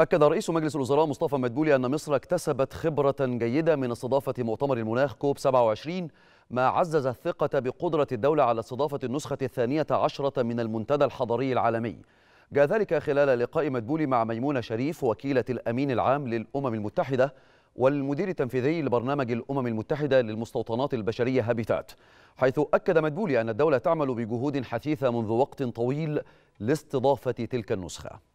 أكد رئيس مجلس الوزراء مصطفى مدبولي أن مصر اكتسبت خبرة جيدة من استضافة مؤتمر المناخ كوب 27 ما عزز الثقة بقدرة الدولة على استضافة النسخة الثانية عشرة من المنتدى الحضري العالمي جاء ذلك خلال لقاء مدبولي مع ميمونة شريف وكيلة الأمين العام للأمم المتحدة والمدير التنفيذي لبرنامج الأمم المتحدة للمستوطنات البشرية هابيتات حيث أكد مدبولي أن الدولة تعمل بجهود حثيثة منذ وقت طويل لاستضافة تلك النسخة